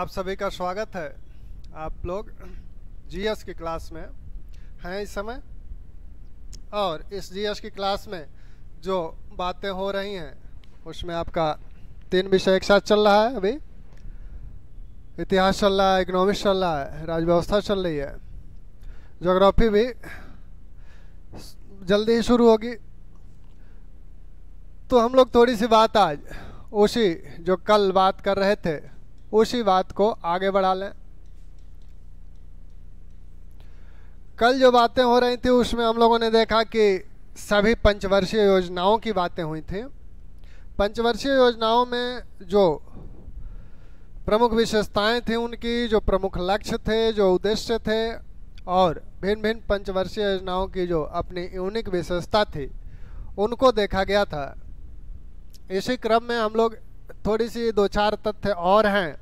आप सभी का स्वागत है आप लोग जीएस की क्लास में हैं इस समय और इस जीएस की क्लास में जो बातें हो रही हैं उसमें आपका तीन विषय एक साथ चल रहा है अभी इतिहास चल रहा है इकोनॉमिक्स चल रहा है राजव्यवस्था चल रही है जोग्राफी भी जल्दी ही शुरू होगी तो हम लोग थोड़ी सी बात आज उसी जो कल बात कर रहे थे उसी बात को आगे बढ़ा लें कल जो बातें हो रही थी उसमें हम लोगों ने देखा कि सभी पंचवर्षीय योजनाओं की बातें हुई थी पंचवर्षीय योजनाओं में जो प्रमुख विशेषताएं थी उनकी जो प्रमुख लक्ष्य थे जो उद्देश्य थे और भिन्न भिन्न पंचवर्षीय योजनाओं की जो अपनी यूनिक विशेषता थी उनको देखा गया था इसी क्रम में हम लोग थोड़ी सी दो चार तथ्य और हैं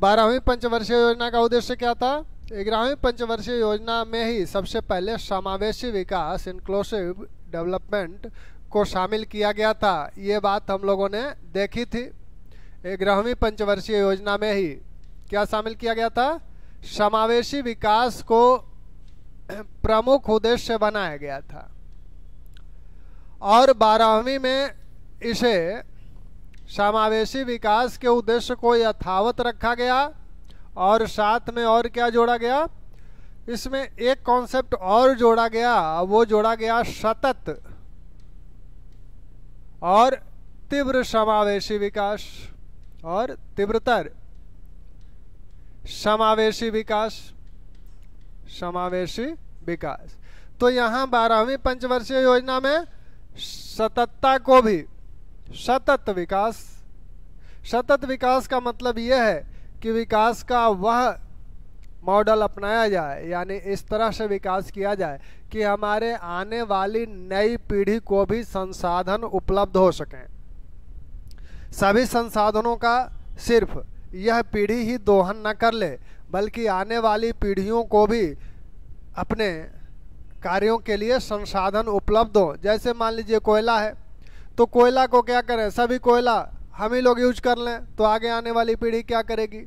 बारहवीं पंचवर्षीय योजना का उद्देश्य क्या था ग्यारहवीं पंचवर्षीय योजना में ही सबसे पहले समावेशी विकास इंक्लूसिव डेवलपमेंट को शामिल किया गया था ये बात हम लोगों ने देखी थी ग्यारहवीं पंचवर्षीय योजना में ही क्या शामिल किया गया था समावेशी विकास को प्रमुख उद्देश्य बनाया गया था और बारहवीं में इसे समावेशी विकास के उद्देश्य को यथावत रखा गया और साथ में और क्या जोड़ा गया इसमें एक कॉन्सेप्ट और जोड़ा गया वो जोड़ा गया सतत और तीव्र समावेशी विकास और तीव्रतर समावेशी विकास समावेशी विकास तो यहां बारहवीं पंचवर्षीय योजना में सतत्ता को भी सतत विकास सतत विकास का मतलब यह है कि विकास का वह मॉडल अपनाया जाए यानी इस तरह से विकास किया जाए कि हमारे आने वाली नई पीढ़ी को भी संसाधन उपलब्ध हो सकें सभी संसाधनों का सिर्फ यह पीढ़ी ही दोहन न कर ले बल्कि आने वाली पीढ़ियों को भी अपने कार्यों के लिए संसाधन उपलब्ध हो जैसे मान लीजिए कोयला है तो कोयला को क्या करें सभी कोयला हम ही लोग यूज कर लें तो आगे आने वाली पीढ़ी क्या करेगी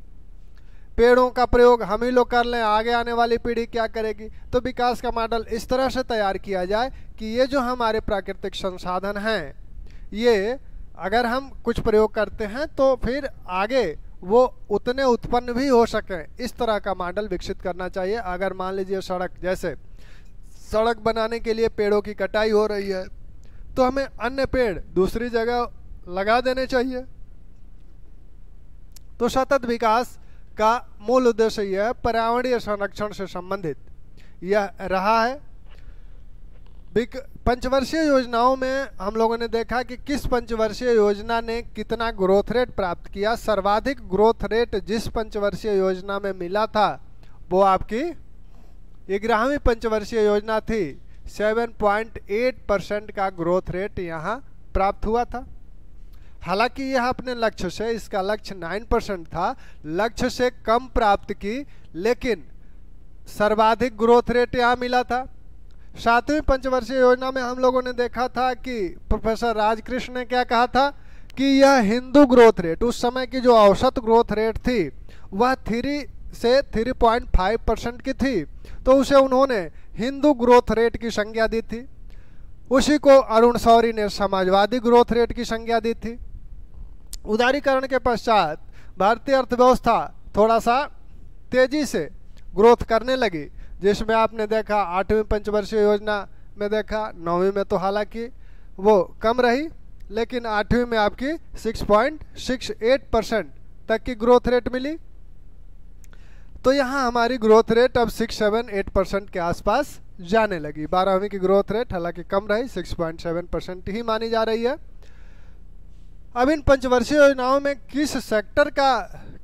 पेड़ों का प्रयोग हम ही लोग कर लें आगे आने वाली पीढ़ी क्या करेगी तो विकास का मॉडल इस तरह से तैयार किया जाए कि ये जो हमारे प्राकृतिक संसाधन हैं ये अगर हम कुछ प्रयोग करते हैं तो फिर आगे वो उतने उत्पन्न भी हो सकें इस तरह का मॉडल विकसित करना चाहिए अगर मान लीजिए सड़क जैसे सड़क बनाने के लिए पेड़ों की कटाई हो रही है तो हमें अन्य पेड़ दूसरी जगह लगा देने चाहिए तो सतत विकास का मूल उद्देश्य यह है पर्यावरणीय संरक्षण से संबंधित यह रहा है पंचवर्षीय योजनाओं में हम लोगों ने देखा कि किस पंचवर्षीय योजना ने कितना ग्रोथ रेट प्राप्त किया सर्वाधिक ग्रोथ रेट जिस पंचवर्षीय योजना में मिला था वो आपकी ग्यारहवीं पंचवर्षीय योजना थी 7.8 परसेंट का ग्रोथ रेट यहाँ प्राप्त हुआ था हालांकि यह अपने लक्ष्य से इसका लक्ष्य 9 परसेंट था लक्ष्य से कम प्राप्त की लेकिन सर्वाधिक ग्रोथ रेट यहाँ मिला था सातवीं पंचवर्षीय योजना में हम लोगों ने देखा था कि प्रोफेसर राजकृष्ण ने क्या कहा था कि यह हिंदू ग्रोथ रेट उस समय की जो औसत ग्रोथ रेट थी वह थ्री से 3.5 परसेंट की थी तो उसे उन्होंने हिंदू ग्रोथ रेट की संज्ञा दी थी उसी को अरुण सौरी ने समाजवादी ग्रोथ रेट की संज्ञा दी थी उदारीकरण के पश्चात भारतीय अर्थव्यवस्था थोड़ा सा तेजी से ग्रोथ करने लगी जिसमें आपने देखा आठवीं पंचवर्षीय योजना में देखा नौवीं में तो हालांकि वो कम रही लेकिन आठवीं में आपकी 6.68 परसेंट तक की ग्रोथ रेट मिली तो यहाँ हमारी ग्रोथ रेट अब सिक्स सेवन एट परसेंट के आसपास जाने लगी बारहवीं की ग्रोथ रेट हालांकि कम रही सिक्स पॉइंट सेवन परसेंट ही मानी जा रही है अब इन पंचवर्षीय योजनाओं में किस सेक्टर का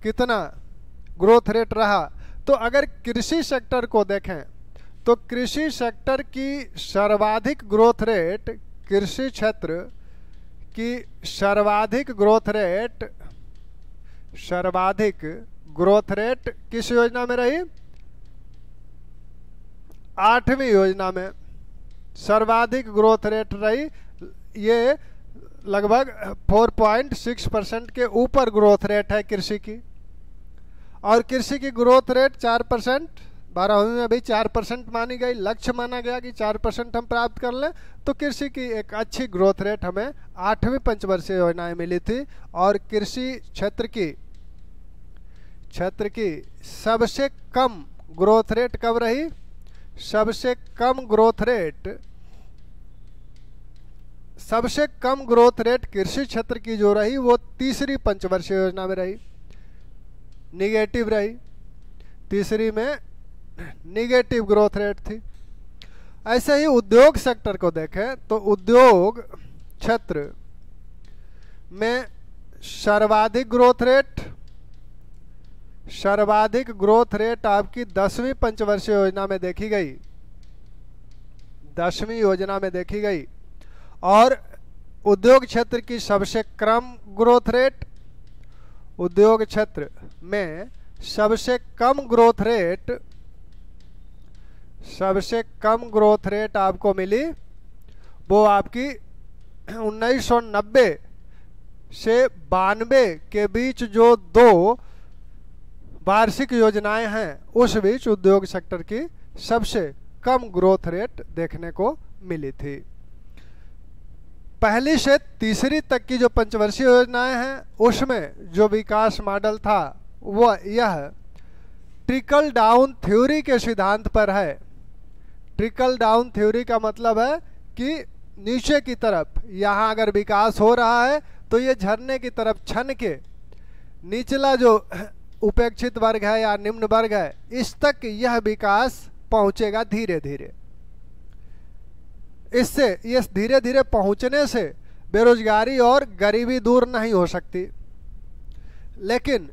कितना ग्रोथ रेट रहा तो अगर कृषि सेक्टर को देखें तो कृषि सेक्टर की सर्वाधिक ग्रोथ रेट कृषि क्षेत्र की सर्वाधिक ग्रोथ रेट सर्वाधिक ग्रोथ रेट किस योजना में रही आठवीं योजना में सर्वाधिक ग्रोथ रेट रही ये लगभग 4.6 परसेंट के ऊपर ग्रोथ रेट है कृषि की और कृषि की ग्रोथ रेट 4 परसेंट बारहवीं में भी 4 परसेंट मानी गई लक्ष्य माना गया कि 4 परसेंट हम प्राप्त कर लें तो कृषि की एक अच्छी ग्रोथ रेट हमें आठवीं पंचवर्षीय योजनाएं मिली थी और कृषि क्षेत्र की क्षेत्र की सबसे कम ग्रोथ रेट कब रही सबसे कम ग्रोथ रेट सबसे कम ग्रोथ रेट कृषि क्षेत्र की जो रही वो तीसरी पंचवर्षीय योजना में रही निगेटिव रही तीसरी में निगेटिव ग्रोथ रेट थी ऐसे ही उद्योग सेक्टर को देखें तो उद्योग क्षेत्र में सर्वाधिक ग्रोथ रेट सर्वाधिक ग्रोथ रेट आपकी दसवीं पंचवर्षीय योजना में देखी गई दसवीं योजना में देखी गई और उद्योग क्षेत्र की सबसे कम ग्रोथ रेट उद्योग क्षेत्र में सबसे कम ग्रोथ रेट सबसे कम ग्रोथ रेट आपको मिली वो आपकी 1990 से बानवे के बीच जो दो वार्षिक योजनाएं हैं उस बीच उद्योग सेक्टर की सबसे कम ग्रोथ रेट देखने को मिली थी पहली से तीसरी तक की जो पंचवर्षीय योजनाएं हैं उसमें जो विकास मॉडल था वह यह ट्रिकल डाउन थ्योरी के सिद्धांत पर है ट्रिकल डाउन थ्योरी का मतलब है कि नीचे की तरफ यहाँ अगर विकास हो रहा है तो ये झरने की तरफ छन के निचला जो उपेक्षित वर्ग है या निम्न वर्ग है इस तक यह विकास पहुंचेगा धीरे धीरे इससे इस धीरे धीरे पहुंचने से बेरोजगारी और गरीबी दूर नहीं हो सकती लेकिन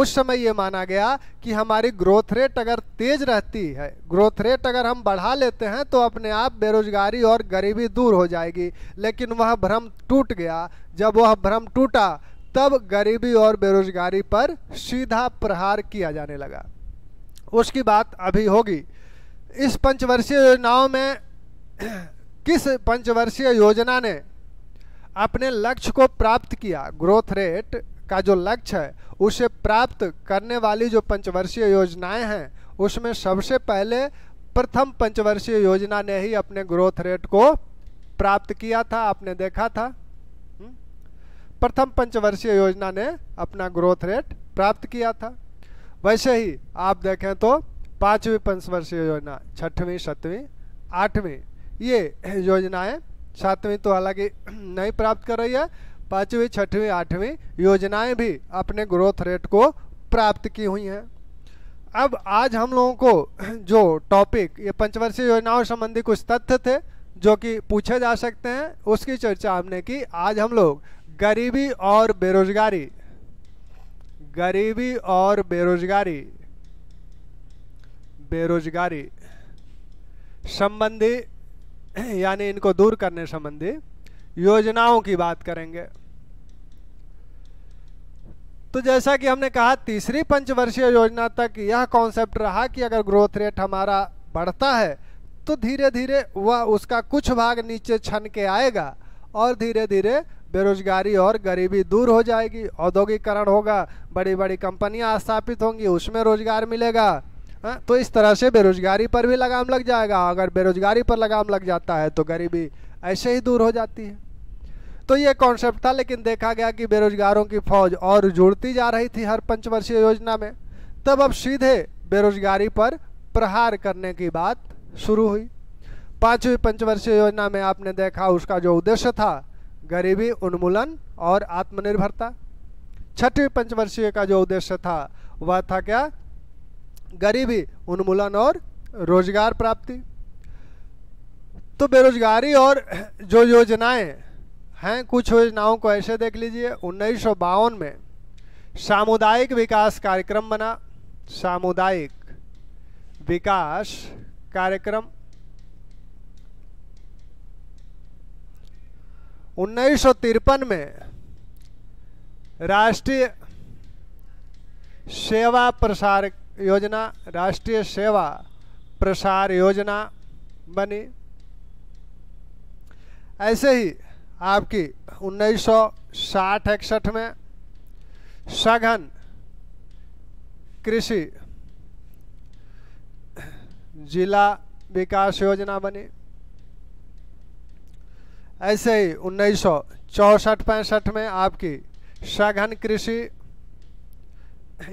उस समय ये माना गया कि हमारी ग्रोथ रेट अगर तेज रहती है ग्रोथ रेट अगर हम बढ़ा लेते हैं तो अपने आप बेरोजगारी और गरीबी दूर हो जाएगी लेकिन वह भ्रम टूट गया जब वह भ्रम टूटा तब गरीबी और बेरोजगारी पर सीधा प्रहार किया जाने लगा उसकी बात अभी होगी इस पंचवर्षीय योजनाओं में किस पंचवर्षीय योजना ने अपने लक्ष्य को प्राप्त किया ग्रोथ रेट का जो लक्ष्य है उसे प्राप्त करने वाली जो पंचवर्षीय योजनाएं हैं उसमें सबसे पहले प्रथम पंचवर्षीय योजना ने ही अपने ग्रोथ रेट को प्राप्त किया था आपने देखा था प्रथम पंचवर्षीय योजना ने अपना ग्रोथ रेट प्राप्त किया था वैसे ही आप देखें तो पाँचवीं पंचवर्षीय योजना छठवीं सतवीं आठवीं ये योजनाएं सातवीं तो हालांकि नहीं प्राप्त कर रही है पाँचवीं छठवीं आठवीं योजनाएं भी अपने ग्रोथ रेट को प्राप्त की हुई हैं अब आज हम लोगों को जो टॉपिक ये पंचवर्षीय योजनाओं संबंधी कुछ तथ्य थे जो कि पूछे जा सकते हैं उसकी चर्चा हमने की आज हम लोग गरीबी और बेरोजगारी गरीबी और बेरोजगारी बेरोजगारी संबंधी यानी इनको दूर करने संबंधी योजनाओं की बात करेंगे तो जैसा कि हमने कहा तीसरी पंचवर्षीय योजना तक यह कॉन्सेप्ट रहा कि अगर ग्रोथ रेट हमारा बढ़ता है तो धीरे धीरे वह उसका कुछ भाग नीचे छन के आएगा और धीरे धीरे बेरोजगारी और गरीबी दूर हो जाएगी औद्योगिकरण होगा बड़ी बड़ी कंपनियां स्थापित होंगी उसमें रोजगार मिलेगा हा? तो इस तरह से बेरोजगारी पर भी लगाम लग जाएगा अगर बेरोजगारी पर लगाम लग जाता है तो गरीबी ऐसे ही दूर हो जाती है तो ये कॉन्सेप्ट था लेकिन देखा गया कि बेरोजगारों की फौज और जुड़ती जा रही थी हर पंचवर्षीय योजना में तब अब सीधे बेरोजगारी पर प्रहार करने की बात शुरू हुई पांचवी पंचवर्षीय योजना में आपने देखा उसका जो उद्देश्य था गरीबी उन्मूलन और आत्मनिर्भरता छठवीं पंचवर्षीय का जो उद्देश्य था वह था क्या गरीबी उन्मूलन और रोजगार प्राप्ति तो बेरोजगारी और जो योजनाएं हैं कुछ योजनाओं को ऐसे देख लीजिए उन्नीस में सामुदायिक विकास कार्यक्रम बना सामुदायिक विकास कार्यक्रम उन्नीस में राष्ट्रीय सेवा प्रसार योजना राष्ट्रीय सेवा प्रसार योजना बनी ऐसे ही आपकी 1960 इकसठ में सघन कृषि जिला विकास योजना बनी ऐसे ही उन्नीस सौ चौसठ पैंसठ में आपकी सघन कृषि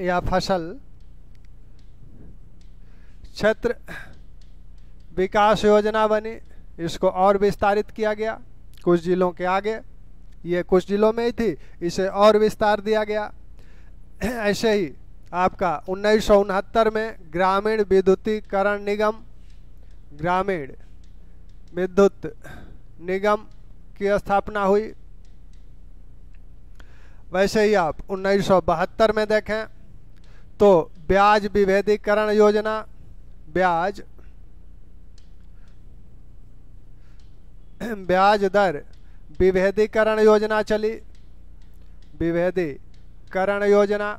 या फसल क्षेत्र विकास योजना बनी इसको और विस्तारित किया गया कुछ जिलों के आगे ये कुछ जिलों में ही थी इसे और विस्तार दिया गया ऐसे ही आपका उन्नीस में ग्रामीण विद्युतीकरण निगम ग्रामीण विद्युत निगम की स्थापना हुई वैसे ही आप उन्नीस में देखें तो ब्याज विभेदीकरण योजना ब्याज ब्याज दर विभेदीकरण योजना चली विभेदीकरण योजना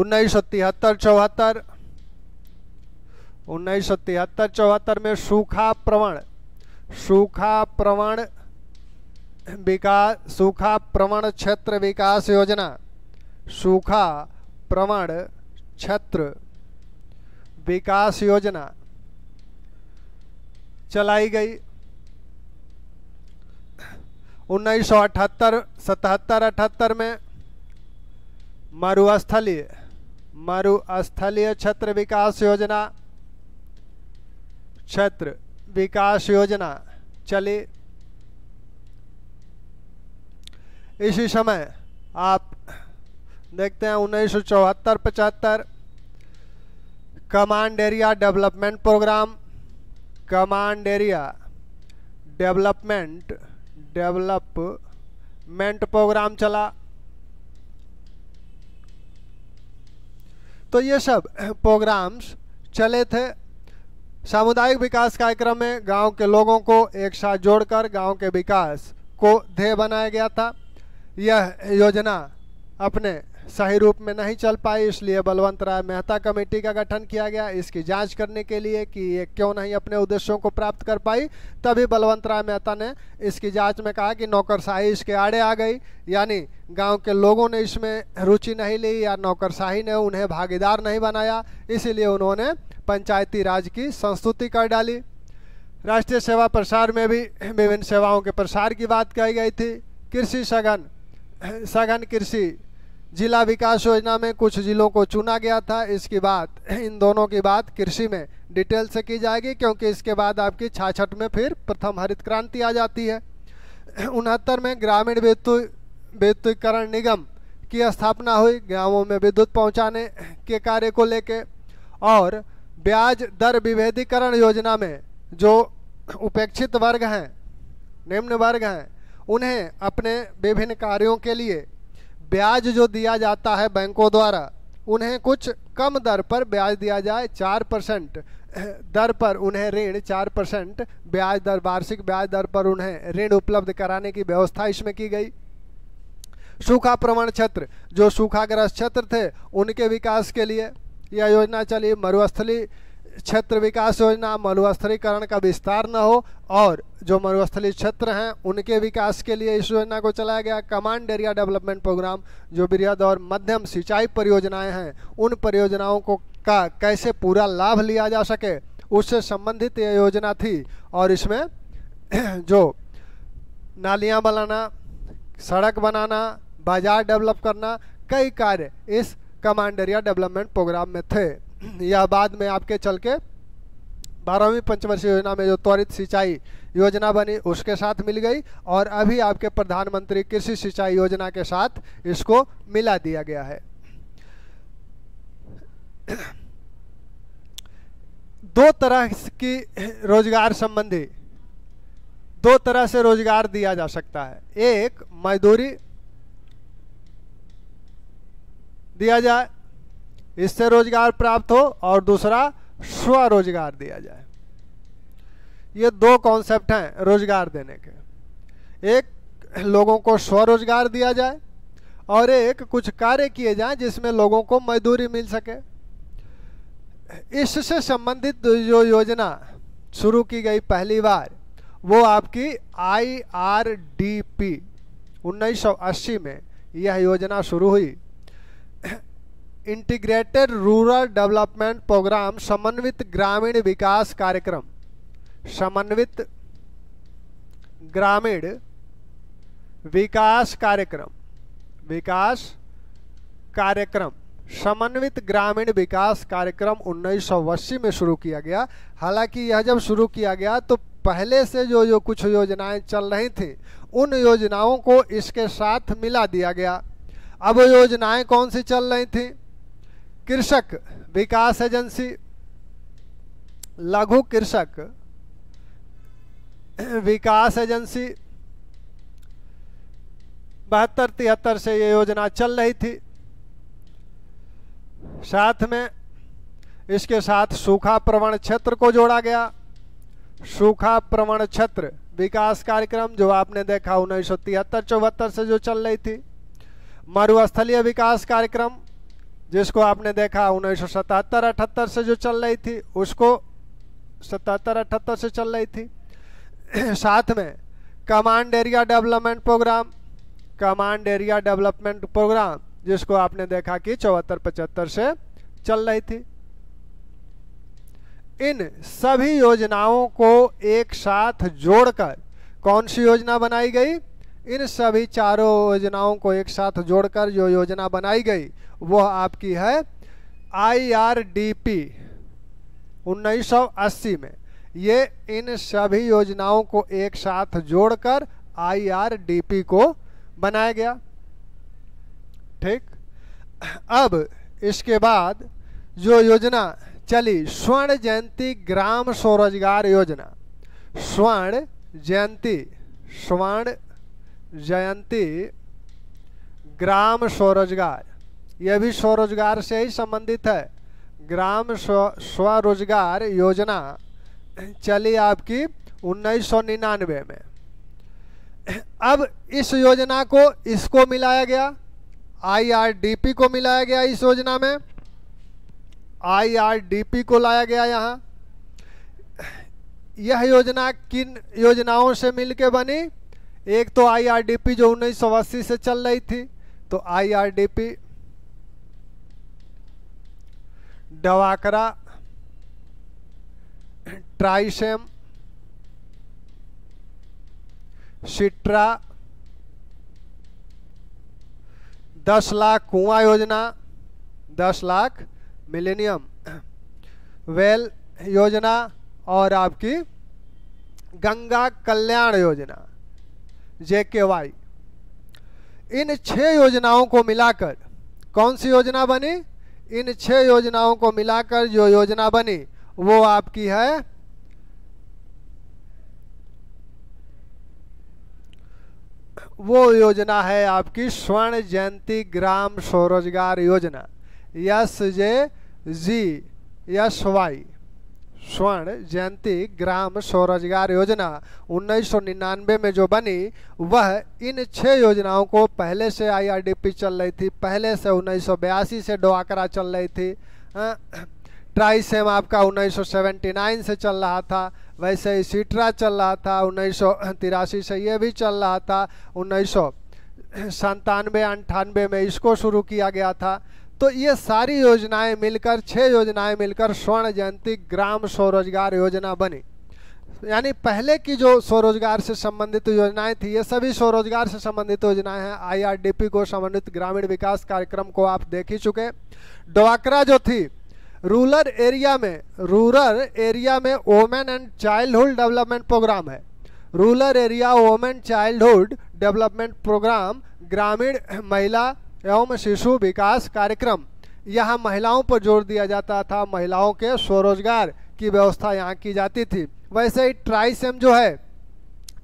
उन्नीस सौ तिहत्तर चौहत्तर उन्नीस सौ तिहत्तर चौहत्तर में सूखा प्रवण सूखा प्रवण विकास सूखा प्रवण क्षेत्र विकास योजना सूखा प्रवण क्षेत्र विकास योजना चलाई गई उन्नीस सौ अठहत्तर सतहत्तर अठहत्तर में मरुस्थलीय मरुस्थलीय क्षेत्र विकास योजना क्षेत्र विकास योजना चली इसी समय आप देखते हैं उन्नीस सौ चौहत्तर पचहत्तर command area development programme command area development development programme चला तो ये सब प्रोग्राम्स चले थे सामुदायिक विकास कार्यक्रम में गांव के लोगों को एक साथ जोड़कर गांव के विकास को ध्येय बनाया गया था यह योजना अपने सही रूप में नहीं चल पाई इसलिए बलवंत राय मेहता कमेटी का गठन किया गया इसकी जांच करने के लिए कि ये क्यों नहीं अपने उद्देश्यों को प्राप्त कर पाई तभी बलवंत राय मेहता ने इसकी जांच में कहा कि नौकरशाही इसके आड़े आ गई यानी गांव के लोगों ने इसमें रुचि नहीं ली या नौकरशाही ने उन्हें भागीदार नहीं बनाया इसीलिए उन्होंने पंचायती राज की संस्तुति कर डाली राष्ट्रीय सेवा प्रसार में भी विभिन्न सेवाओं के प्रसार की बात कही गई थी कृषि सघन सघन कृषि जिला विकास योजना में कुछ जिलों को चुना गया था इसकी बात इन दोनों की बात कृषि में डिटेल से की जाएगी क्योंकि इसके बाद आपकी छाछठ में फिर प्रथम हरित क्रांति आ जाती है उनहत्तर में ग्रामीण विद्युत निगम की स्थापना हुई गांवों में विद्युत पहुंचाने के कार्य को लेकर और ब्याज दर विभेदीकरण योजना में जो उपेक्षित वर्ग हैं निम्न वर्ग हैं उन्हें अपने विभिन्न कार्यों के लिए ब्याज जो दिया जाता है बैंकों द्वारा उन्हें कुछ कम दर पर ब्याज दिया जाए चार परसेंट दर पर उन्हें ऋण चार परसेंट ब्याज दर वार्षिक ब्याज दर पर उन्हें ऋण उपलब्ध कराने की व्यवस्था इसमें की गई सूखा प्रमाण क्षेत्र जो सूखाग्रस्त क्षेत्र थे उनके विकास के लिए यह योजना चली मरुस्थली क्षेत्र विकास योजना मरुस्थलीकरण का विस्तार न हो और जो मरुस्थली क्षेत्र हैं उनके विकास के लिए इस योजना को चलाया गया कमांड एरिया डेवलपमेंट प्रोग्राम जो वृहद और मध्यम सिंचाई परियोजनाएं हैं उन परियोजनाओं को का कैसे पूरा लाभ लिया जा सके उससे संबंधित यह योजना थी और इसमें जो नालियाँ बनाना सड़क बनाना बाजार डेवलप करना कई कार्य इस कमांडर या डेवलपमेंट प्रोग्राम में थे या बाद में आपके चल के बारहवीं पंचवर्षीय योजना में जो त्वरित सिंचाई योजना बनी उसके साथ मिल गई और अभी आपके प्रधानमंत्री कृषि सिंचाई योजना के साथ इसको मिला दिया गया है दो तरह की रोजगार संबंधी दो तरह से रोजगार दिया जा सकता है एक मजदूरी दिया जाए इससे रोजगार प्राप्त हो और दूसरा स्वरोजगार दिया जाए ये दो कॉन्सेप्ट हैं रोजगार देने के एक लोगों को स्वरोजगार दिया जाए और एक कुछ कार्य किए जाएं जिसमें लोगों को मजदूरी मिल सके इससे संबंधित जो योजना शुरू की गई पहली बार वो आपकी आई आर डी पी उन्नीस में यह योजना शुरू हुई इंटीग्रेटेड रूरल डेवलपमेंट प्रोग्राम समन्वित ग्रामीण विकास कार्यक्रम समन्वित ग्रामीण विकास कार्यक्रम विकास कार्यक्रम समन्वित ग्रामीण विकास कार्यक्रम उन्नीस में शुरू किया गया हालांकि यह जब शुरू किया गया तो पहले से जो जो कुछ योजनाएं चल रही थी उन योजनाओं को इसके साथ मिला दिया गया अब योजनाएं कौन सी चल रही थी कृषक विकास एजेंसी लघु कृषक विकास एजेंसी बहत्तर तिहत्तर से ये योजना चल रही थी साथ में इसके साथ सूखा प्रवण क्षेत्र को जोड़ा गया सूखा प्रवण क्षेत्र विकास कार्यक्रम जो आपने देखा उन्नीस सौ तिहत्तर चौहत्तर से जो चल रही थी मरुस्थलीय विकास कार्यक्रम जिसको आपने देखा उन्नीस सौ सतहत्तर अठहत्तर से जो चल रही थी उसको सतहत्तर अठहत्तर से चल रही थी साथ में command area development programme command area development programme जिसको आपने देखा कि चौहत्तर पचहत्तर से चल रही थी इन सभी योजनाओं को एक साथ जोड़कर कौन सी योजना बनाई गई इन सभी चारों योजनाओं को एक साथ जोड़कर जो योजना बनाई गई वह आपकी है आईआरडीपी 1980 में ये इन सभी योजनाओं को एक साथ जोड़कर आईआरडीपी को बनाया गया ठीक अब इसके बाद जो योजना चली स्वर्ण जयंती ग्राम स्वरोजगार योजना स्वर्ण जयंती स्वर्ण जयंती ग्राम स्वरोजगार यह भी स्वरोजगार से ही संबंधित है ग्राम स्व स्वरोजगार योजना चली आपकी उन्नीस में अब इस योजना को इसको मिलाया गया आईआरडीपी को मिलाया गया इस योजना में आईआरडीपी को लाया गया यहाँ यह योजना किन योजनाओं से मिलकर बनी एक तो आईआरडीपी जो उन्नीस से चल रही थी तो आईआरडीपी डवाकरा ट्राइसेम सिट्रा दस लाख कुआ योजना दस लाख मिलेनियम वेल योजना और आपकी गंगा कल्याण योजना जेके वाई इन छह योजनाओं को मिलाकर कौन सी योजना बनी इन छह योजनाओं को मिलाकर जो योजना बनी वो आपकी है वो योजना है आपकी स्वर्ण जयंती ग्राम स्वरोजगार योजना S J G S Y स्वर्ण जयंती ग्राम स्वरोजगार योजना 1999 में जो बनी वह इन छह योजनाओं को पहले से आईआरडीपी चल रही थी पहले से उन्नीस से डोआकरा चल रही थी ट्राई सेम आपका 1979 से चल रहा था वैसे ही सीटरा चल रहा था उन्नीस से ये भी चल रहा था उन्नीस सौ संतानवे अंठानवे में इसको शुरू किया गया था तो ये सारी योजनाएं मिलकर छह योजनाएं मिलकर स्वर्ण जयंती ग्राम स्वरोजगार योजना बनी यानी पहले की जो स्वरोजगार से संबंधित योजनाएं थी ये सभी स्वरोजगार से संबंधित योजनाएं हैं आईआरडीपी को समन्वित ग्रामीण विकास कार्यक्रम को आप देख ही चुके डवाकरा जो थी रूरल एरिया में रूरल एरिया में women and childhood development programme है rural area women childhood development programme ग्रामीण महिला एवं शिशु विकास कार्यक्रम यहाँ महिलाओं पर जोर दिया जाता था महिलाओं के स्वरोजगार की व्यवस्था यहाँ की जाती थी वैसे ही ट्राइसेम जो है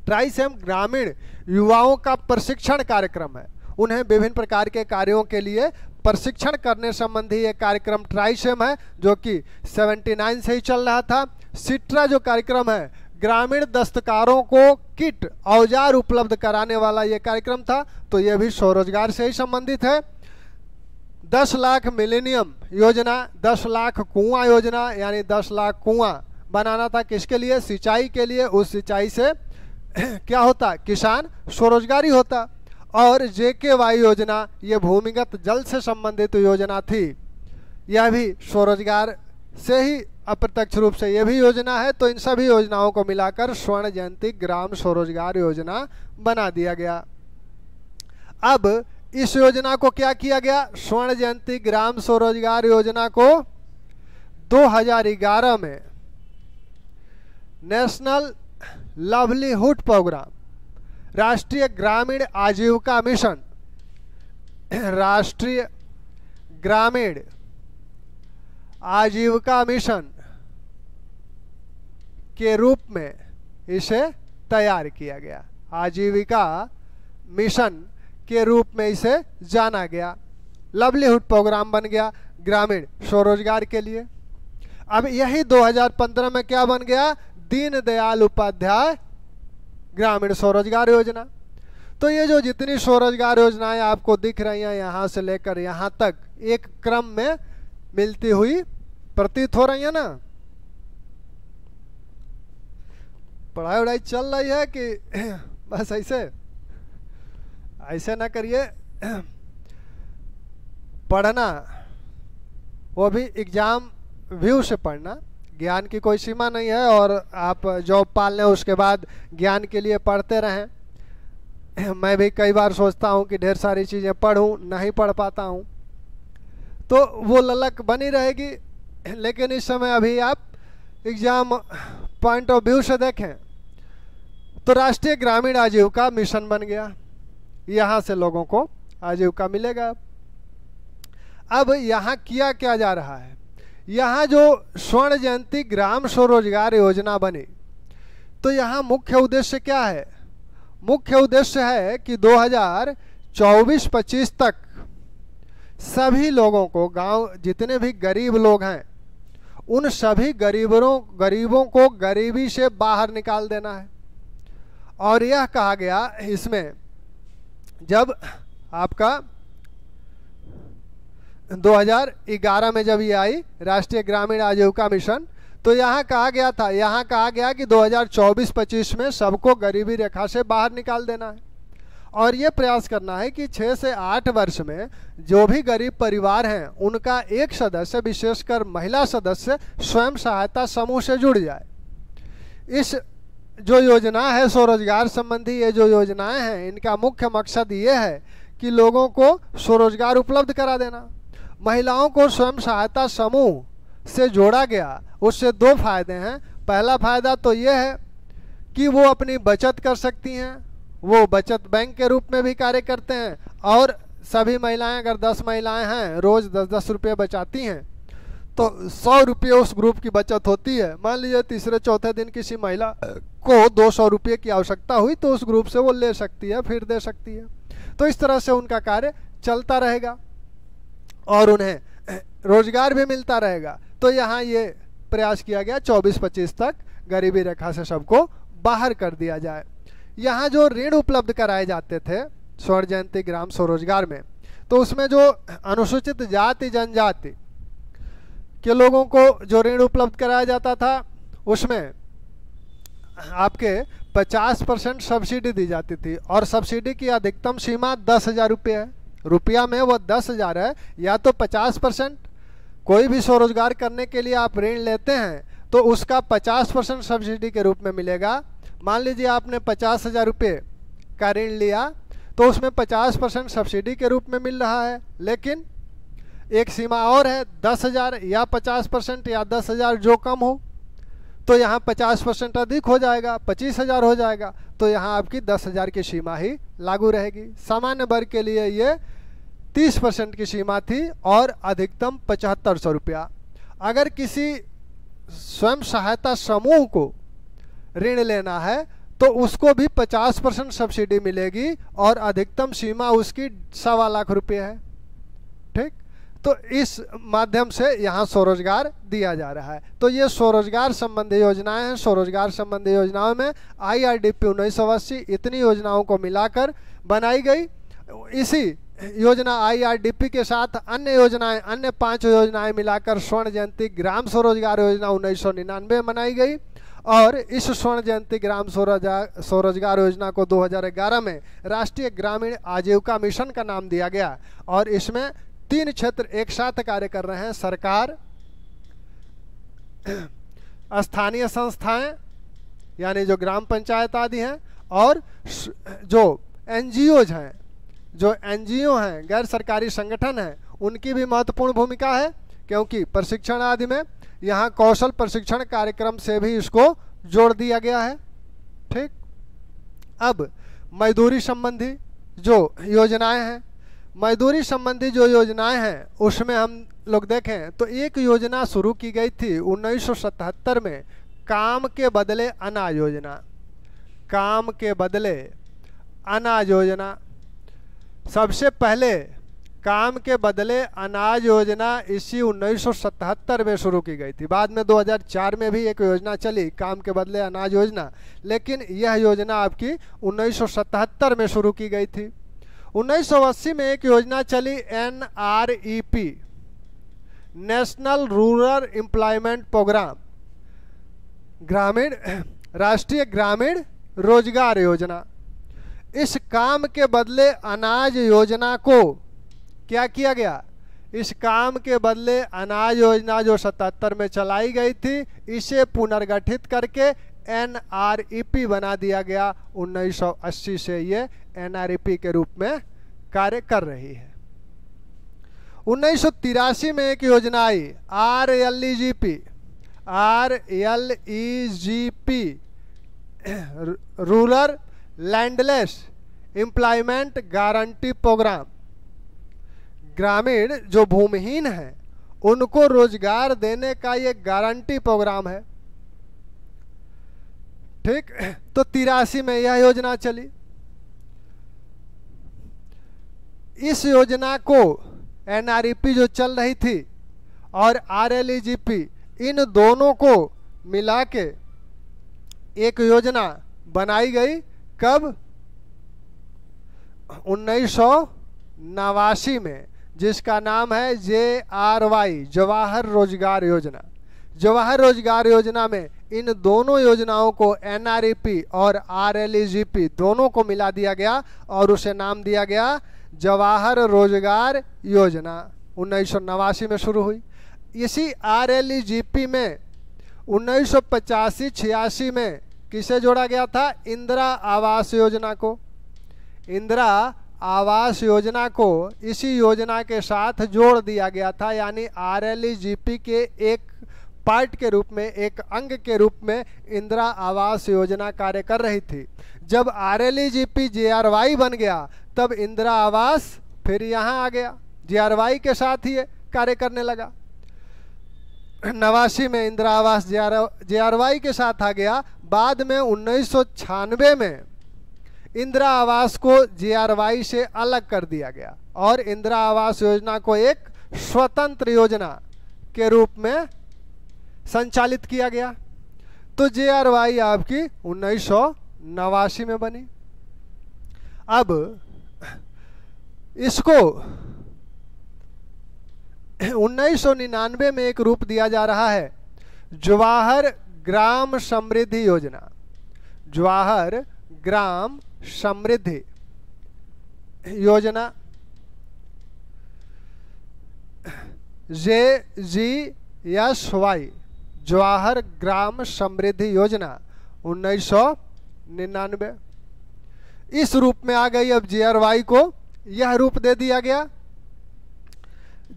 ट्राइसेम ग्रामीण युवाओं का प्रशिक्षण कार्यक्रम है उन्हें विभिन्न प्रकार के कार्यों के लिए प्रशिक्षण करने संबंधी ये कार्यक्रम ट्राइसेम है जो कि 79 से ही चल रहा था सिट्रा जो कार्यक्रम है ग्रामीण दस्तकारों को किट औजार उपलब्ध कराने वाला यह कार्यक्रम था तो यह भी स्वरोजगार से ही संबंधित है दस लाख मिलेनियम योजना दस लाख कुआं योजना यानी दस लाख कुआं बनाना था किसके लिए सिंचाई के लिए उस सिंचाई से क्या होता किसान स्वरोजगारी होता और जे के वाई योजना ये भूमिगत जल से संबंधित योजना थी यह भी स्वरोजगार से ही अप्रत्यक्ष रूप से ये भी योजना है तो इन सभी योजनाओं को मिलाकर स्वर्ण जयंती ग्राम स्वरोजगार योजना बना दिया गया अब इस योजना को क्या किया गया स्वर्ण जयंती ग्राम स्वरोजगार योजना को 2011 में नेशनल लवलीहुड प्रोग्राम राष्ट्रीय ग्रामीण आजीविका मिशन राष्ट्रीय ग्रामीण आजीविका मिशन के रूप में इसे तैयार किया गया आजीविका मिशन के रूप में इसे जाना गया लवलीहुड प्रोग्राम बन गया ग्रामीण स्वरोजगार के लिए अब यही 2015 में क्या बन गया दीनदयाल उपाध्याय ग्रामीण स्वरोजगार योजना तो ये जो जितनी स्वरोजगार योजनाएं आपको दिख रही हैं यहाँ से लेकर यहाँ तक एक क्रम में मिलती हुई प्रतीत हो रही है ना पढ़ाई वढ़ाई चल रही है कि बस ऐसे ऐसे ना करिए पढ़ना वो भी एग्ज़ाम व्यू से पढ़ना ज्ञान की कोई सीमा नहीं है और आप जॉब पाल लें उसके बाद ज्ञान के लिए पढ़ते रहें मैं भी कई बार सोचता हूँ कि ढेर सारी चीज़ें पढ़ूँ नहीं पढ़ पाता हूँ तो वो ललक बनी रहेगी लेकिन इस समय अभी आप एग्ज़ाम पॉइंट ऑफ व्यू से देखें तो राष्ट्रीय ग्रामीण आजीविका मिशन बन गया यहाँ से लोगों को आजीविका मिलेगा अब यहाँ किया क्या जा रहा है यहाँ जो स्वर्ण जयंती ग्राम स्वरोजगार योजना बनी तो यहाँ मुख्य उद्देश्य क्या है मुख्य उद्देश्य है कि 2024-25 तक सभी लोगों को गांव जितने भी गरीब लोग हैं उन सभी गरीबों गरीबों को गरीबी से बाहर निकाल देना है और यह कहा गया इसमें जब आपका 2011 में जब ये आई राष्ट्रीय ग्रामीण आजीविका मिशन तो यहाँ कहा गया था यहाँ कहा गया कि 2024-25 में सबको गरीबी रेखा से बाहर निकाल देना है और ये प्रयास करना है कि 6 से आठ वर्ष में जो भी गरीब परिवार हैं उनका एक सदस्य विशेषकर महिला सदस्य स्वयं सहायता समूह से जुड़ जाए इस जो योजना है स्वरोजगार संबंधी ये जो योजनाएं हैं इनका मुख्य मकसद ये है कि लोगों को स्वरोजगार उपलब्ध करा देना महिलाओं को स्वयं सहायता समूह से जोड़ा गया उससे दो फायदे हैं पहला फायदा तो ये है कि वो अपनी बचत कर सकती हैं वो बचत बैंक के रूप में भी कार्य करते हैं और सभी महिलाएं अगर 10 महिलाएं हैं रोज़ 10 दस रुपये बचाती हैं तो सौ रुपये उस ग्रुप की बचत होती है मान लीजिए तीसरे चौथे दिन किसी महिला को दो सौ रुपये की आवश्यकता हुई तो उस ग्रुप से वो ले सकती है फिर दे सकती है तो इस तरह से उनका कार्य चलता रहेगा और उन्हें रोजगार भी मिलता रहेगा तो यहाँ ये प्रयास किया गया 24-25 तक गरीबी रेखा से सबको बाहर कर दिया जाए यहाँ जो ऋण उपलब्ध कराए जाते थे स्वर्ण जयंती ग्राम स्वरोजगार में तो उसमें जो अनुसूचित जाति जनजाति के लोगों को जो ऋण उपलब्ध कराया जाता था उसमें आपके 50 परसेंट सब्सिडी दी जाती थी और सब्सिडी की अधिकतम सीमा दस हज़ार रुपये है रुपया में वो दस हज़ार है या तो 50 परसेंट कोई भी स्वरोजगार करने के लिए आप ऋण लेते हैं तो उसका 50 परसेंट सब्सिडी के रूप में मिलेगा मान लीजिए आपने पचास हज़ार रुपये का ऋण लिया तो उसमें पचास परसेंट सब्सिडी के रूप में मिल रहा है लेकिन एक सीमा और है दस हज़ार या पचास परसेंट या दस हज़ार जो कम हो तो यहाँ पचास परसेंट अधिक हो जाएगा पच्चीस हजार हो जाएगा तो यहाँ आपकी दस हजार की सीमा ही लागू रहेगी सामान्य वर्ग के लिए ये तीस परसेंट की सीमा थी और अधिकतम पचहत्तर सौ रुपया अगर किसी स्वयं सहायता समूह को ऋण लेना है तो उसको भी 50 परसेंट सब्सिडी मिलेगी और अधिकतम सीमा उसकी सवा लाख रुपये है ठीक तो इस माध्यम से यहाँ स्वरोजगार दिया जा रहा है तो ये स्वरोजगार संबंधी योजनाएं हैं स्वरोजगार संबंधी योजनाओं में आई आर डी पी उन्नीस सौ अस्सी इतनी योजनाओं को मिलाकर बनाई गई इसी योजना आईआरडीपी के साथ अन्य योजनाएं अन्य पांच योजनाएं मिलाकर स्वर्ण जयंती ग्राम स्वरोजगार योजना उन्नीस सौ निन्यानवे मनाई गई और इस स्वर्ण जयंती ग्राम स्वरोजगार योजना को 2011 में राष्ट्रीय ग्रामीण आजीविका मिशन का नाम दिया गया और इसमें तीन क्षेत्र एक साथ कार्य कर रहे हैं सरकार स्थानीय संस्थाएं यानी जो ग्राम पंचायत आदि हैं और जो एनजीओज हैं जो एनजीओ हैं गैर सरकारी संगठन हैं उनकी भी महत्वपूर्ण भूमिका है क्योंकि प्रशिक्षण आदि में यहाँ कौशल प्रशिक्षण कार्यक्रम से भी इसको जोड़ दिया गया है ठीक अब मजदूरी संबंधी जो योजनाएं हैं मजदूरी संबंधी जो योजनाएं हैं उसमें हम लोग देखें तो एक योजना शुरू की गई थी 1977 में काम के बदले अना योजना काम के बदले अनाज योजना सबसे पहले काम के बदले अनाज योजना इसी 1977 में शुरू की गई थी बाद में 2004 में भी एक योजना चली काम के बदले अनाज योजना लेकिन यह योजना आपकी 1977 में शुरू की गई थी 1980 में एक योजना चली N national rural employment programme ग्रामीण राष्ट्रीय ग्रामीण रोजगार योजना इस काम के बदले अनाज योजना को क्या किया गया इस काम के बदले अनाज योजना जो 77 में चलाई गई थी इसे पुनर्गठित करके एन बना दिया गया 1980 से ये एनआरपी के रूप में कार्य कर रही है उन्नीस में एक योजना आई R L E G P R L E G P rural landless employment guarantee programme ग्रामीण जो भूमिहीन हैं उनको रोजगार देने का ये गारंटी प्रोग्राम है ठीक तो तिरासी में यह योजना चली इस योजना को एनआरईपी जो चल रही थी और आरएलईजीपी इन दोनों को मिला के एक योजना बनाई गई कब उन्नीस नवासी में जिसका नाम है जे आर वाई जवाहर रोजगार योजना जवाहर रोजगार योजना में इन दोनों योजनाओं को एनआरईपी और आरएलईजीपी दोनों को मिला दिया गया और उसे नाम दिया गया जवाहर रोजगार योजना उन्नीस में शुरू हुई इसी आर एल e में उन्नीस सौ में किसे जोड़ा गया था इंदिरा आवास योजना को इंदिरा आवास योजना को इसी योजना के साथ जोड़ दिया गया था यानी आर e के एक पार्ट के रूप में एक अंग के रूप में इंदिरा आवास योजना कार्य कर रही थी जब आर एल बन गया तब इंदिरा आवास फिर यहाँ आ गया जे के साथ ही कार्य करने लगा नवासी में इंदिरा आवास जे आर के साथ आ गया बाद में उन्नीस में इंदिरा आवास को जे से अलग कर दिया गया और इंदिरा आवास योजना को एक स्वतंत्र योजना के रूप में संचालित किया गया तो जे आर वाई आपकी उन्नीस नवासी में बनी अब इसको उन्नीस में एक रूप दिया जा रहा है जवाहर ग्राम समृद्धि योजना जवाहर ग्राम समृद्धि योजना J G S Y Jawahar ग्राम समृद्धि योजना उन्नीस निन्यानवे इस रूप में आ गई अब जे को यह रूप दे दिया गया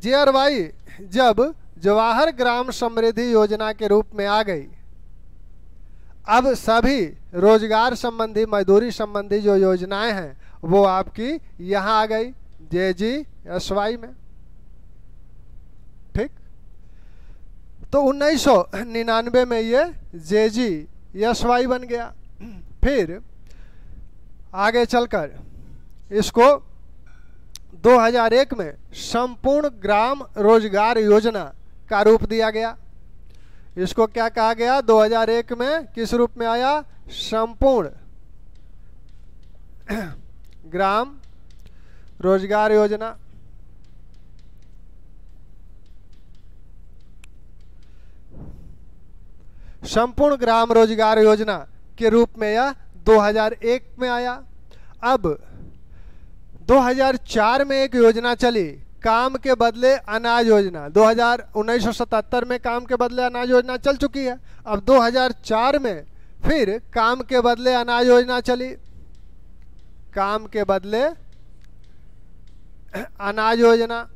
जे जब जवाहर ग्राम समृद्धि योजना के रूप में आ गई अब सभी रोजगार संबंधी मजदूरी संबंधी जो योजनाएं हैं वो आपकी यहाँ आ गई जे जी एस वाई में तो 1999 में ये जे जी एस वाई बन गया फिर आगे चलकर इसको 2001 में संपूर्ण ग्राम रोजगार योजना का रूप दिया गया इसको क्या कहा गया 2001 में किस रूप में आया संपूर्ण ग्राम रोजगार योजना संपूर्ण ग्राम रोजगार योजना के रूप में यह 2001 में आया अब 2004 में एक योजना चली काम के बदले अनाज योजना दो हजार में काम के बदले अनाज योजना चल चुकी है अब 2004 में फिर काम के बदले अनाज योजना चली काम के बदले अनाज योजना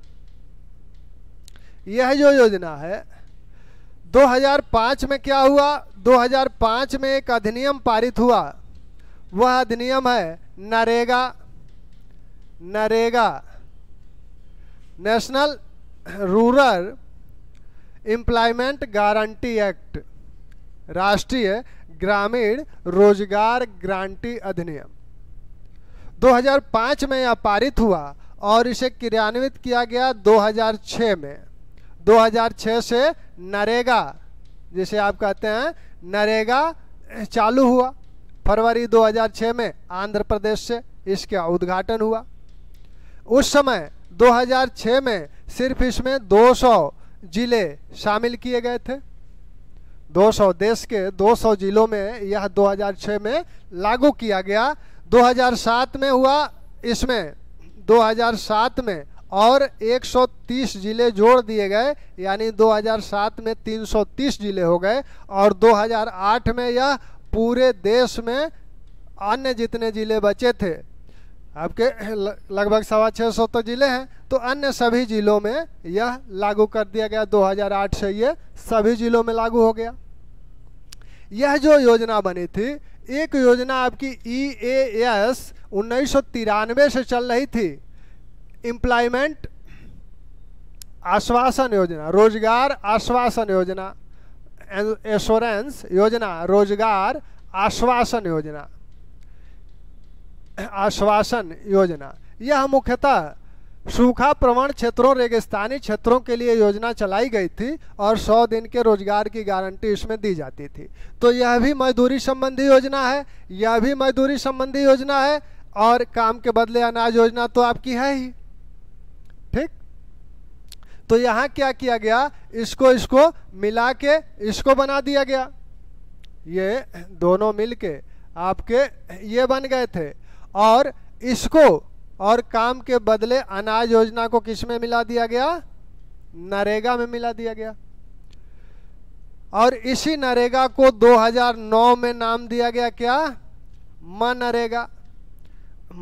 यह जो योजना है 2005 में क्या हुआ 2005 में एक अधिनियम पारित हुआ वह अधिनियम है NREGA NREGA national rural employment guarantee act राष्ट्रीय ग्रामीण रोजगार गारंटी अधिनियम 2005 में यह पारित हुआ और इसे क्रियान्वित किया गया 2006 में 2006 से नरेगा जिसे आप कहते हैं नरेगा चालू हुआ फरवरी 2006 में आंध्र प्रदेश से इसका उद्घाटन हुआ उस समय 2006 में सिर्फ इसमें 200 जिले शामिल किए गए थे 200 देश के 200 जिलों में यह 2006 में लागू किया गया 2007 में हुआ इसमें 2007 में और 130 जिले जोड़ दिए गए यानी 2007 में 330 जिले हो गए और 2008 में यह पूरे देश में अन्य जितने जिले बचे थे आपके लगभग सवा छः सौ तो ज़िले हैं तो अन्य सभी ज़िलों में यह लागू कर दिया गया 2008 से ये सभी ज़िलों में लागू हो गया यह जो योजना बनी थी एक योजना आपकी ई ए एस उन्नीस से चल रही थी एम्प्लॉयमेंट आश्वासन योजना रोजगार आश्वासन योजना एश्योरेंस योजना रोजगार आश्वासन योजना आश्वासन योजना यह मुख्यतः सूखा प्रवण क्षेत्रों रेगिस्तानी क्षेत्रों के लिए योजना चलाई गई थी और 100 दिन के रोजगार की गारंटी इसमें दी जाती थी तो यह भी मजदूरी संबंधी योजना है यह भी मजदूरी संबंधी योजना है और काम के बदले अनाज योजना तो आपकी है ही तो यहां क्या किया गया इसको इसको मिला के इसको बना दिया गया ये दोनों मिलके आपके ये बन गए थे और इसको और काम के बदले अनाज योजना को किस में मिला दिया गया नरेगा में मिला दिया गया और इसी नरेगा को 2009 में नाम दिया गया क्या म नरेगा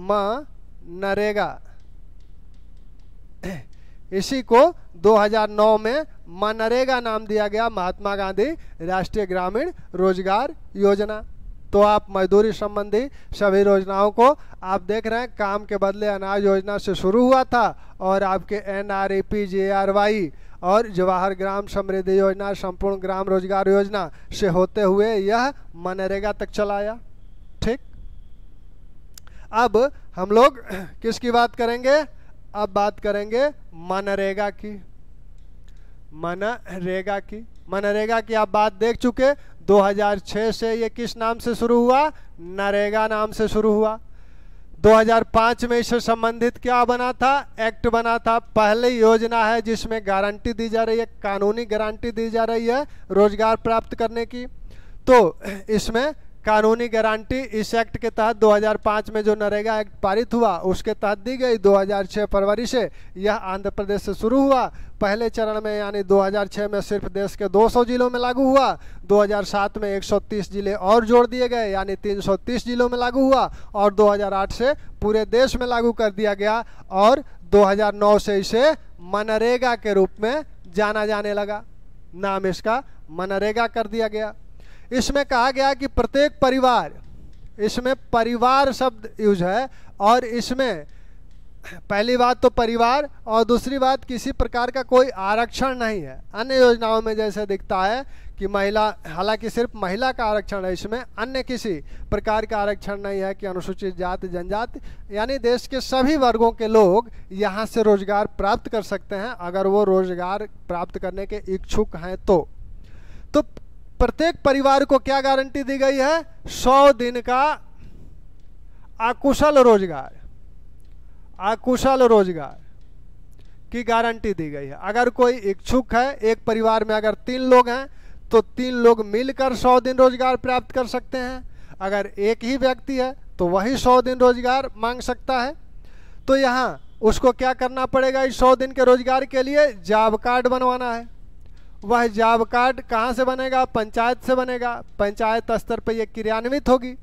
म नरेगा इसी को 2009 में मनरेगा नाम दिया गया महात्मा गांधी राष्ट्रीय ग्रामीण रोजगार योजना तो आप मजदूरी संबंधी सभी योजनाओं को आप देख रहे हैं काम के बदले अनाज योजना से शुरू हुआ था और आपके N R P J R Y और जवाहर ग्राम समृद्धि योजना संपूर्ण ग्राम रोजगार योजना से होते हुए यह मनरेगा तक चलाया ठीक अब हम लोग किसकी बात करेंगे अब बात करेंगे मनरेगा की मनरेगा की मनरेगा की आप बात देख चुके 2006 से ये किस नाम से शुरू हुआ नरेगा नाम से शुरू हुआ 2005 में इससे संबंधित क्या बना था एक्ट बना था पहले योजना है जिसमें गारंटी दी जा रही है कानूनी गारंटी दी जा रही है रोजगार प्राप्त करने की तो इसमें कानूनी गारंटी इस एक्ट के तहत 2005 में जो नरेगा एक्ट पारित हुआ उसके तहत दी गई 2006 फरवरी से यह आंध्र प्रदेश से शुरू हुआ पहले चरण में यानी 2006 में सिर्फ देश के 200 जिलों में लागू हुआ 2007 में 130 जिले और जोड़ दिए गए यानी 330 जिलों में लागू हुआ और 2008 से पूरे देश में लागू कर दिया गया और दो से इसे मनरेगा के रूप में जाना जाने लगा नाम इसका मनरेगा कर दिया गया इसमें कहा गया कि प्रत्येक परिवार इसमें परिवार शब्द यूज है और इसमें पहली बात तो परिवार और दूसरी बात किसी प्रकार का कोई आरक्षण नहीं है अन्य योजनाओं में जैसे दिखता है कि महिला हालांकि सिर्फ महिला का आरक्षण है इसमें अन्य किसी प्रकार का आरक्षण नहीं है कि अनुसूचित जाति जनजाति यानी देश के सभी वर्गों के लोग यहाँ से रोजगार प्राप्त कर सकते हैं अगर वो रोजगार प्राप्त करने के इच्छुक हैं तो तो प्रत्येक परिवार को क्या गारंटी दी गई है सौ दिन का आकुशल रोजगार आकुशल रोजगार की गारंटी दी गई है अगर कोई इच्छुक है एक परिवार में अगर तीन लोग हैं तो तीन लोग मिलकर सौ दिन रोजगार प्राप्त कर सकते हैं अगर एक ही व्यक्ति है तो वही सौ दिन रोजगार मांग सकता है तो यहाँ उसको क्या करना पड़ेगा इस सौ दिन के रोजगार के लिए जॉब कार्ड बनवाना है वह जॉब कार्ड कहाँ से बनेगा पंचायत से बनेगा पंचायत स्तर पर यह क्रियान्वित होगी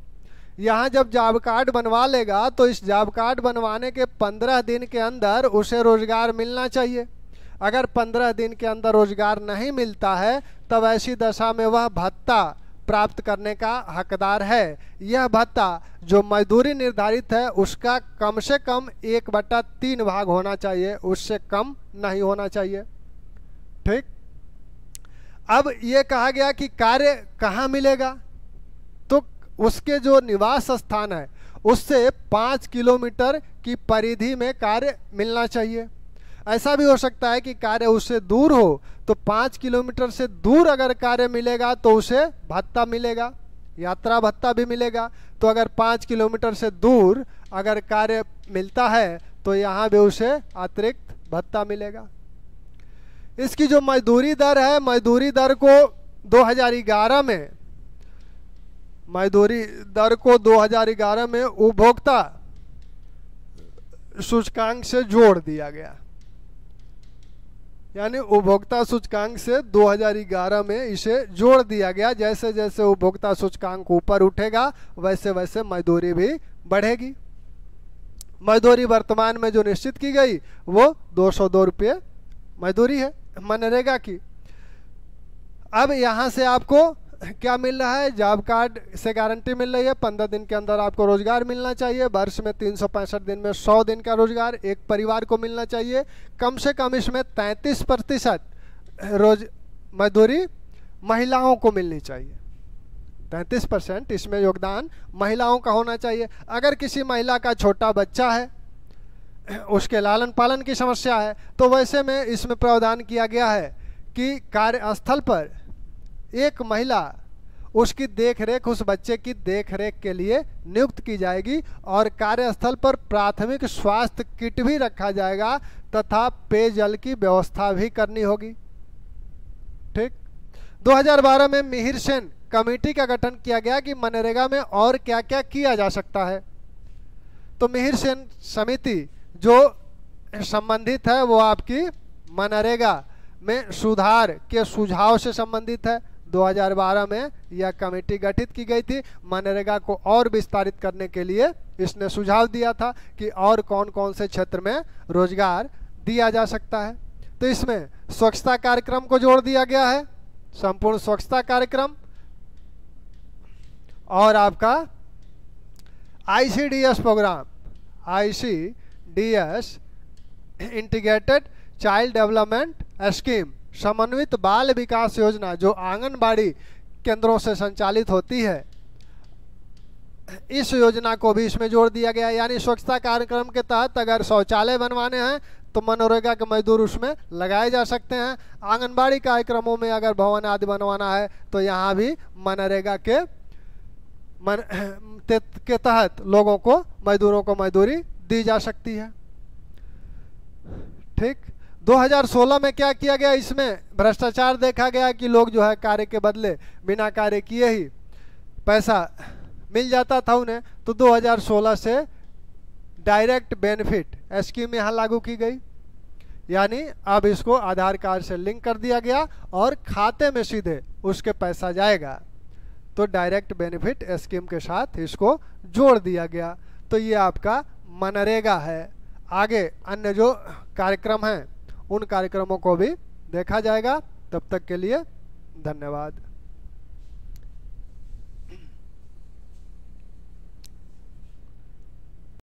यहाँ जब जॉब कार्ड बनवा लेगा तो इस जॉब कार्ड बनवाने के पंद्रह दिन के अंदर उसे रोजगार मिलना चाहिए अगर पंद्रह दिन के अंदर रोजगार नहीं मिलता है तब ऐसी दशा में वह भत्ता प्राप्त करने का हकदार है यह भत्ता जो मजदूरी निर्धारित है उसका कम से कम एक बट्टा तीन भाग होना चाहिए उससे कम नहीं होना चाहिए ठीक अब ये कहा गया कि कार्य कहाँ मिलेगा तो उसके जो निवास स्थान है उससे पाँच किलोमीटर की परिधि में कार्य मिलना चाहिए ऐसा भी हो सकता है कि कार्य उससे दूर हो तो पाँच किलोमीटर से दूर अगर कार्य मिलेगा तो उसे भत्ता मिलेगा यात्रा भत्ता भी मिलेगा तो अगर पाँच किलोमीटर से दूर अगर कार्य मिलता है तो यहाँ भी उसे अतिरिक्त भत्ता मिलेगा इसकी जो मजदूरी दर है मजदूरी दर को 2011 में मजदूरी दर को 2011 में उपभोक्ता सूचकांक से जोड़ दिया गया यानी उपभोक्ता सूचकांक से 2011 में इसे जोड़ दिया गया जैसे जैसे उपभोक्ता सूचकांक ऊपर उठेगा वैसे वैसे मजदूरी भी बढ़ेगी मजदूरी वर्तमान में जो निश्चित की गई वो दो सौ दो रुपये मजदूरी है मनरेगा की अब यहाँ से आपको क्या मिल रहा है जॉब कार्ड से गारंटी मिल रही है पंद्रह दिन के अंदर आपको रोजगार मिलना चाहिए वर्ष में तीन सौ पैंसठ दिन में सौ दिन का रोजगार एक परिवार को मिलना चाहिए कम से कम इसमें तैंतीस प्रतिशत रोज मजदूरी महिलाओं को मिलनी चाहिए तैंतीस परसेंट इसमें योगदान महिलाओं का होना चाहिए अगर किसी महिला का छोटा बच्चा है उसके लालन पालन की समस्या है तो वैसे में इसमें प्रावधान किया गया है कि कार्यस्थल पर एक महिला उसकी देखरेख उस बच्चे की देखरेख के लिए नियुक्त की जाएगी और कार्यस्थल पर प्राथमिक स्वास्थ्य किट भी रखा जाएगा तथा पेयजल की व्यवस्था भी करनी होगी ठीक 2012 में मिहिर सेन कमेटी का गठन किया गया कि मनरेगा में और क्या क्या किया जा सकता है तो मिहिर सेन समिति जो संबंधित है वो आपकी मनरेगा में सुधार के सुझाव से संबंधित है 2012 में यह कमेटी गठित की गई थी मनरेगा को और विस्तारित करने के लिए इसने सुझाव दिया था कि और कौन कौन से क्षेत्र में रोजगार दिया जा सकता है तो इसमें स्वच्छता कार्यक्रम को जोड़ दिया गया है संपूर्ण स्वच्छता कार्यक्रम और आपका ICDS programme IC D integrated child development scheme समन्वित बाल विकास योजना जो आंगनबाड़ी केंद्रों से संचालित होती है इस योजना को भी इसमें जोड़ दिया गया यानी स्वच्छता कार्यक्रम के तहत अगर शौचालय बनवाने हैं तो मनरेगा के मजदूर उसमें लगाए जा सकते हैं आंगनबाड़ी कार्यक्रमों में अगर भवन आदि बनवाना है तो यहाँ भी मनरेगा के मन के तहत लोगों को मजदूरों को मजदूरी दी जा सकती है ठीक 2016 में क्या किया गया इसमें भ्रष्टाचार देखा गया कि लोग जो है कार्य के बदले बिना कार्य किए ही पैसा मिल जाता था उन्हें तो 2016 से डायरेक्ट बेनिफिट स्कीम यहाँ लागू की गई यानी अब इसको आधार कार्ड से लिंक कर दिया गया और खाते में सीधे उसके पैसा जाएगा तो डायरेक्ट बेनिफिट स्कीम के साथ इसको जोड़ दिया गया तो ये आपका मनरेगा है आगे अन्य जो कार्यक्रम हैं उन कार्यक्रमों को भी देखा जाएगा तब तक के लिए धन्यवाद